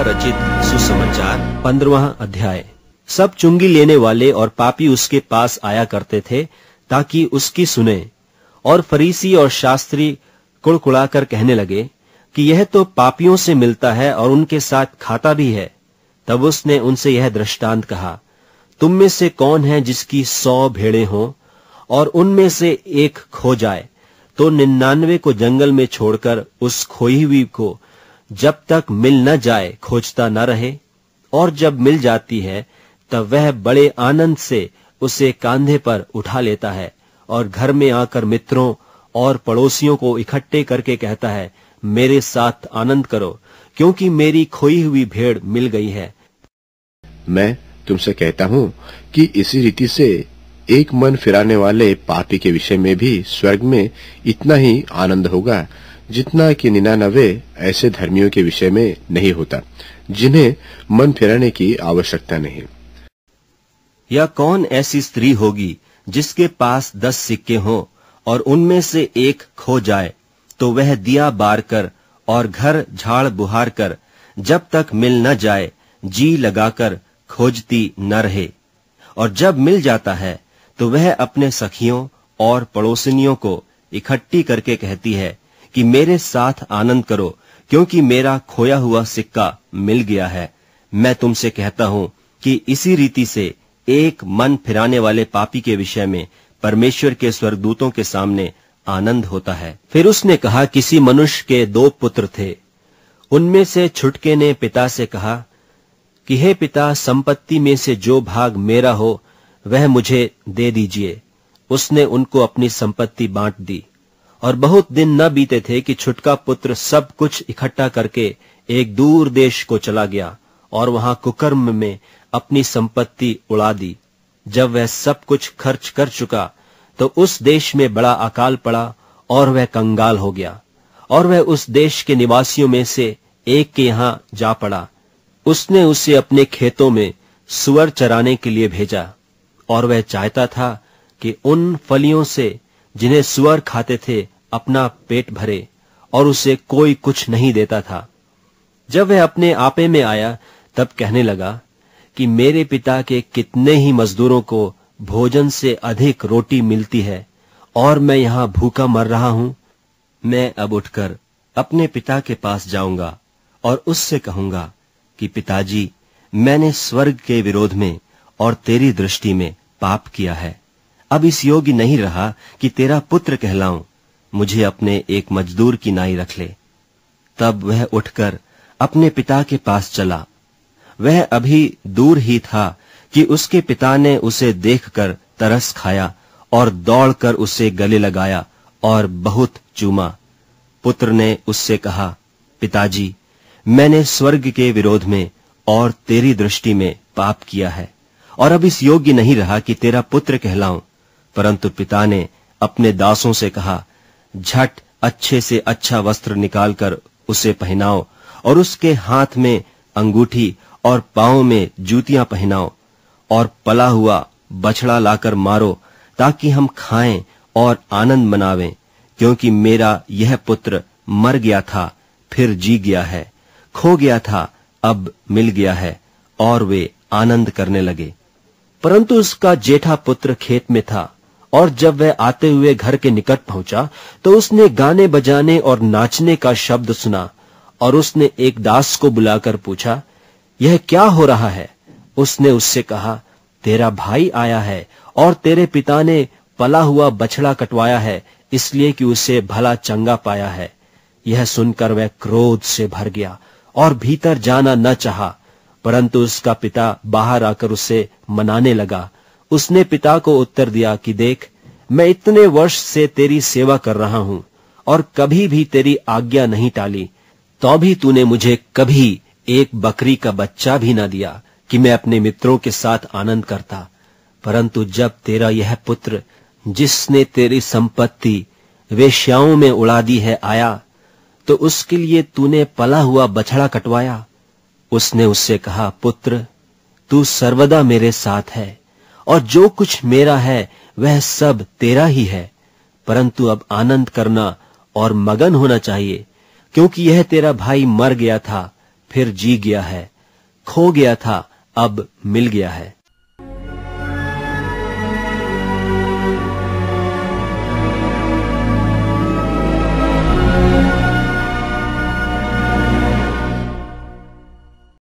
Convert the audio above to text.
द्वारा रचित सुसमाचार पंद्रवा अध्याय सब चुंगी लेने वाले और पापी उसके पास आया करते थे ताकि उसकी सुने और फरीसी और शास्त्री कुड़कुड़ाकर कहने लगे कि यह तो पापियों से मिलता है और उनके साथ खाता भी है तब उसने उनसे यह दृष्टांत कहा तुम में से कौन है जिसकी सौ भेड़े हों और उनमें से एक खो जाए तो निन्यानवे को जंगल में छोड़कर उस खोई हुई को जब तक मिल न जाए खोजता न रहे और जब मिल जाती है तब वह बड़े आनंद से उसे कांधे पर उठा लेता है और घर में आकर मित्रों और पड़ोसियों को इकट्ठे करके कहता है मेरे साथ आनंद करो क्योंकि मेरी खोई हुई भेड़ मिल गई है मैं तुमसे कहता हूँ कि इसी रीति से एक मन फिराने वाले पापी के विषय में भी स्वर्ग में इतना ही आनंद होगा जितना कि निन्यानवे ऐसे धर्मियों के विषय में नहीं होता जिन्हें मन फिराने की आवश्यकता नहीं या कौन ऐसी स्त्री होगी जिसके पास दस सिक्के हों और उनमें से एक खो जाए तो वह दिया बार कर और घर झाड़ बुहार कर जब तक मिल न जाए जी लगाकर खोजती न रहे और जब मिल जाता है तो वह अपने सखियों और पड़ोसनियों को इकट्ठी करके कहती है कि मेरे साथ आनंद करो क्योंकि मेरा खोया हुआ सिक्का मिल गया है मैं तुमसे कहता हूं कि इसी रीति से एक मन फिराने वाले पापी के विषय में परमेश्वर के स्वर्गदूतों के सामने आनंद होता है फिर उसने कहा किसी मनुष्य के दो पुत्र थे उनमें से छुटके ने पिता से कहा कि हे पिता संपत्ति में से जो भाग मेरा हो वह मुझे दे दीजिए उसने उनको अपनी संपत्ति बांट दी और बहुत दिन न बीते थे कि छुटका पुत्र सब कुछ इकट्ठा करके एक दूर देश को चला गया और वहां कुकर्म में अपनी संपत्ति उड़ा दी जब वह सब कुछ खर्च कर चुका तो उस देश में बड़ा अकाल पड़ा और वह कंगाल हो गया और वह उस देश के निवासियों में से एक के यहां जा पड़ा उसने उसे अपने खेतों में सुअर चराने के लिए भेजा और वह चाहता था कि उन फलियों से जिन्हें स्वर खाते थे अपना पेट भरे और उसे कोई कुछ नहीं देता था जब वह अपने आपे में आया तब कहने लगा कि मेरे पिता के कितने ही मजदूरों को भोजन से अधिक रोटी मिलती है और मैं यहाँ भूखा मर रहा हूं मैं अब उठकर अपने पिता के पास जाऊंगा और उससे कहूंगा कि पिताजी मैंने स्वर्ग के विरोध में और तेरी दृष्टि में पाप किया है अब इस योग्य नहीं रहा कि तेरा पुत्र कहलाऊं मुझे अपने एक मजदूर की नाई रख ले तब वह उठकर अपने पिता के पास चला वह अभी दूर ही था कि उसके पिता ने उसे देखकर तरस खाया और दौड़कर उसे गले लगाया और बहुत चूमा पुत्र ने उससे कहा पिताजी मैंने स्वर्ग के विरोध में और तेरी दृष्टि में पाप किया है और अब इस योग्य नहीं रहा कि तेरा पुत्र कहलाऊं परंतु पिता ने अपने दासों से कहा झट अच्छे से अच्छा वस्त्र निकालकर उसे पहनाओ और उसके हाथ में अंगूठी और पांव में जूतियां पहनाओ और पला हुआ बछड़ा लाकर मारो ताकि हम खाएं और आनंद मनावें क्योंकि मेरा यह पुत्र मर गया था फिर जी गया है खो गया था अब मिल गया है और वे आनंद करने लगे परंतु उसका जेठा पुत्र खेत में था और जब वह आते हुए घर के निकट पहुंचा तो उसने गाने बजाने और नाचने का शब्द सुना और उसने एक दास को बुलाकर पूछा यह क्या हो रहा है उसने उससे कहा तेरा भाई आया है और तेरे पिता ने पला हुआ बछड़ा कटवाया है इसलिए कि उसे भला चंगा पाया है यह सुनकर वह क्रोध से भर गया और भीतर जाना न चाहा परंतु उसका पिता बाहर आकर उसे मनाने लगा उसने पिता को उत्तर दिया कि देख मैं इतने वर्ष से तेरी सेवा कर रहा हूं और कभी भी तेरी आज्ञा नहीं टाली तो भी तूने मुझे कभी एक बकरी का बच्चा भी ना दिया कि मैं अपने मित्रों के साथ आनंद करता परंतु जब तेरा यह पुत्र जिसने तेरी संपत्ति वेश्याओं में उड़ा दी है आया तो उसके लिए तूने पला हुआ बछड़ा कटवाया उसने उससे कहा पुत्र तू सर्वदा मेरे साथ है और जो कुछ मेरा है वह सब तेरा ही है परंतु अब आनंद करना और मगन होना चाहिए क्योंकि यह तेरा भाई मर गया था फिर जी गया है खो गया था अब मिल गया है